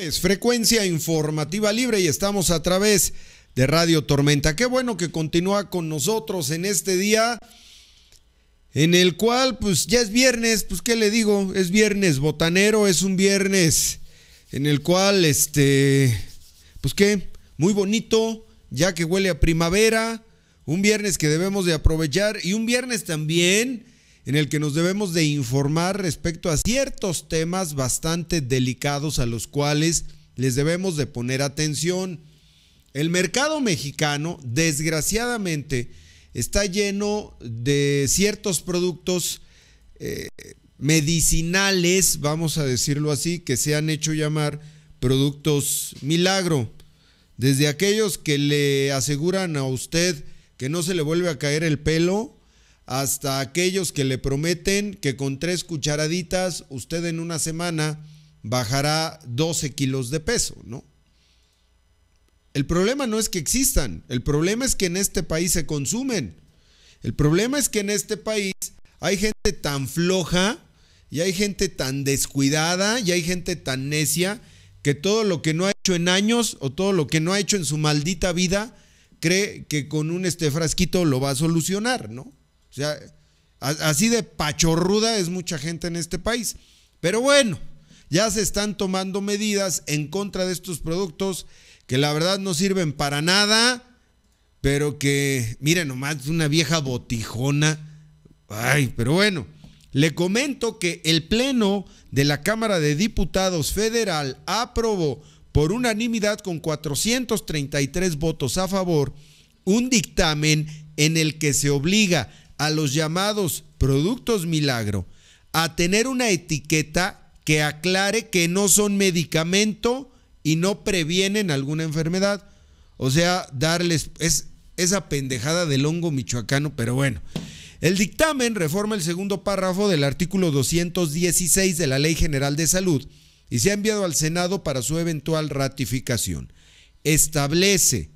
Pues, frecuencia informativa libre y estamos a través de Radio Tormenta. Qué bueno que continúa con nosotros en este día en el cual pues ya es viernes, pues qué le digo, es viernes botanero, es un viernes en el cual este pues qué, muy bonito, ya que huele a primavera, un viernes que debemos de aprovechar y un viernes también en el que nos debemos de informar respecto a ciertos temas bastante delicados a los cuales les debemos de poner atención. El mercado mexicano, desgraciadamente, está lleno de ciertos productos eh, medicinales, vamos a decirlo así, que se han hecho llamar productos milagro. Desde aquellos que le aseguran a usted que no se le vuelve a caer el pelo, hasta aquellos que le prometen que con tres cucharaditas usted en una semana bajará 12 kilos de peso, ¿no? El problema no es que existan, el problema es que en este país se consumen. El problema es que en este país hay gente tan floja y hay gente tan descuidada y hay gente tan necia que todo lo que no ha hecho en años o todo lo que no ha hecho en su maldita vida cree que con un este frasquito lo va a solucionar, ¿no? sea, así de pachorruda es mucha gente en este país. Pero bueno, ya se están tomando medidas en contra de estos productos que la verdad no sirven para nada, pero que, miren nomás, una vieja botijona. Ay, pero bueno, le comento que el Pleno de la Cámara de Diputados Federal aprobó por unanimidad con 433 votos a favor un dictamen en el que se obliga a los llamados productos milagro a tener una etiqueta que aclare que no son medicamento y no previenen alguna enfermedad. O sea, darles es, esa pendejada del hongo michoacano, pero bueno. El dictamen reforma el segundo párrafo del artículo 216 de la Ley General de Salud y se ha enviado al Senado para su eventual ratificación. Establece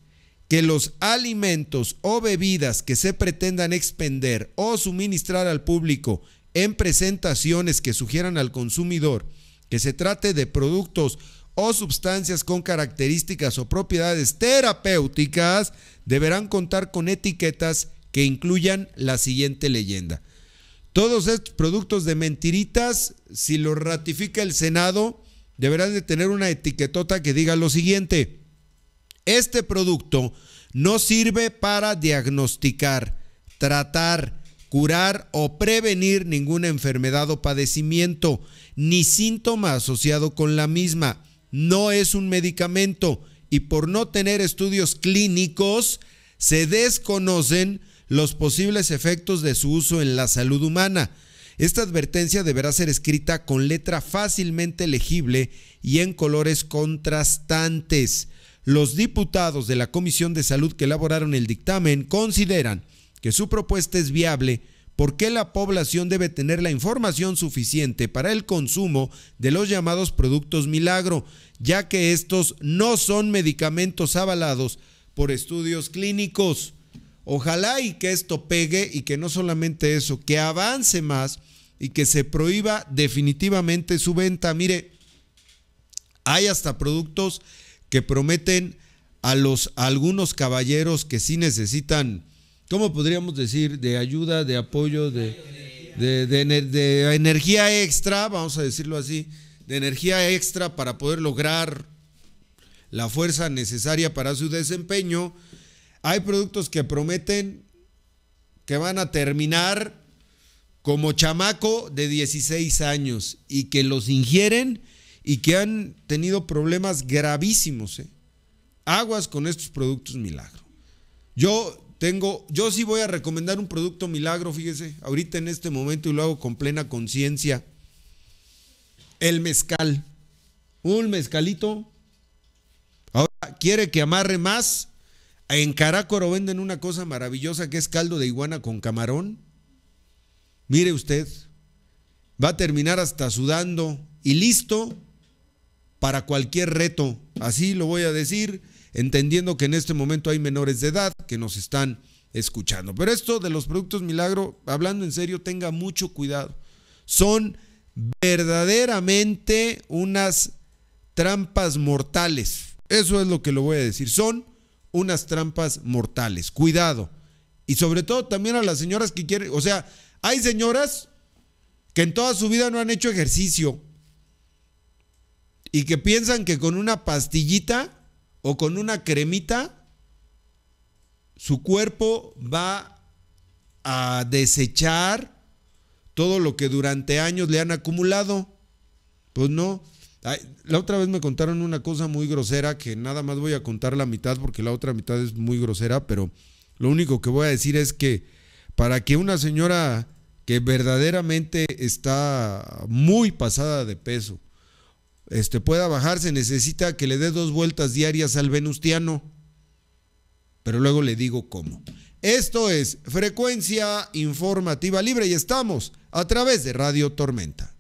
que los alimentos o bebidas que se pretendan expender o suministrar al público en presentaciones que sugieran al consumidor que se trate de productos o sustancias con características o propiedades terapéuticas deberán contar con etiquetas que incluyan la siguiente leyenda. Todos estos productos de mentiritas, si lo ratifica el Senado, deberán de tener una etiquetota que diga lo siguiente. Este producto no sirve para diagnosticar, tratar, curar o prevenir ninguna enfermedad o padecimiento, ni síntoma asociado con la misma. No es un medicamento y por no tener estudios clínicos, se desconocen los posibles efectos de su uso en la salud humana. Esta advertencia deberá ser escrita con letra fácilmente legible y en colores contrastantes los diputados de la Comisión de Salud que elaboraron el dictamen consideran que su propuesta es viable porque la población debe tener la información suficiente para el consumo de los llamados productos milagro, ya que estos no son medicamentos avalados por estudios clínicos. Ojalá y que esto pegue y que no solamente eso, que avance más y que se prohíba definitivamente su venta. Mire, hay hasta productos que prometen a los algunos caballeros que sí necesitan, ¿cómo podríamos decir? De ayuda, de apoyo, de, de energía extra, vamos a decirlo así, de energía extra para poder lograr la fuerza necesaria para su desempeño. Hay productos que prometen que van a terminar como chamaco de 16 años y que los ingieren y que han tenido problemas gravísimos. ¿eh? Aguas con estos productos milagro. Yo tengo, yo sí voy a recomendar un producto milagro, fíjese, ahorita en este momento y lo hago con plena conciencia. El mezcal. Un mezcalito. Ahora, ¿quiere que amarre más? En Carácoro venden una cosa maravillosa que es caldo de iguana con camarón. Mire usted, va a terminar hasta sudando y listo, para cualquier reto. Así lo voy a decir, entendiendo que en este momento hay menores de edad que nos están escuchando. Pero esto de los productos milagro, hablando en serio, tenga mucho cuidado. Son verdaderamente unas trampas mortales. Eso es lo que lo voy a decir. Son unas trampas mortales. Cuidado. Y sobre todo también a las señoras que quieren, o sea, hay señoras que en toda su vida no han hecho ejercicio y que piensan que con una pastillita o con una cremita su cuerpo va a desechar todo lo que durante años le han acumulado. Pues no. la otra vez me contaron una cosa muy grosera que nada más voy a contar la mitad porque la otra mitad es muy grosera, pero lo único que voy a decir es que para que una señora que verdaderamente está muy pasada de peso este, pueda bajarse, necesita que le dé dos vueltas diarias al venustiano. Pero luego le digo cómo. Esto es Frecuencia Informativa Libre y estamos a través de Radio Tormenta.